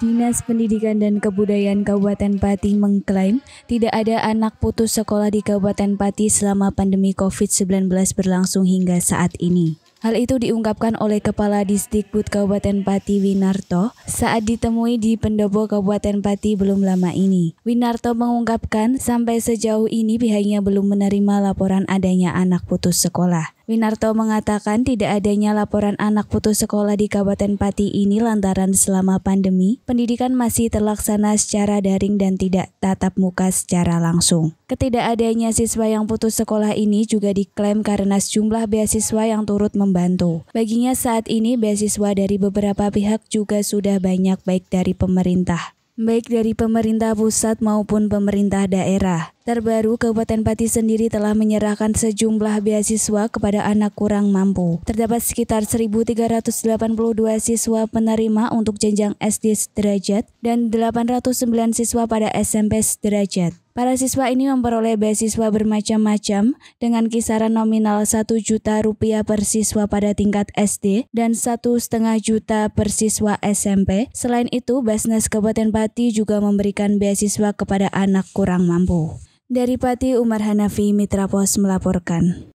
Dinas Pendidikan dan Kebudayaan Kabupaten Pati mengklaim tidak ada anak putus sekolah di Kabupaten Pati selama pandemi COVID-19 berlangsung hingga saat ini. Hal itu diungkapkan oleh Kepala Distrikbud Kabupaten Pati Winarto saat ditemui di Pendopo Kabupaten Pati belum lama ini. Winarto mengungkapkan sampai sejauh ini pihaknya belum menerima laporan adanya anak putus sekolah. Winarto mengatakan tidak adanya laporan anak putus sekolah di Kabupaten Pati ini lantaran selama pandemi, pendidikan masih terlaksana secara daring dan tidak tatap muka secara langsung. Ketidakadanya siswa yang putus sekolah ini juga diklaim karena sejumlah beasiswa yang turut membantu. Baginya saat ini beasiswa dari beberapa pihak juga sudah banyak baik dari pemerintah baik dari pemerintah pusat maupun pemerintah daerah. Terbaru, Kabupaten Pati sendiri telah menyerahkan sejumlah beasiswa kepada anak kurang mampu. Terdapat sekitar 1.382 siswa penerima untuk jenjang SD sederajat dan 809 siswa pada SMP sederajat. Para siswa ini memperoleh beasiswa bermacam-macam dengan kisaran nominal 1 juta rupiah per siswa pada tingkat SD dan satu setengah juta per siswa SMP. Selain itu, Basnas Kabupaten Pati juga memberikan beasiswa kepada anak kurang mampu. Dari Pati, Umar Hanafi, Mitra Pos melaporkan.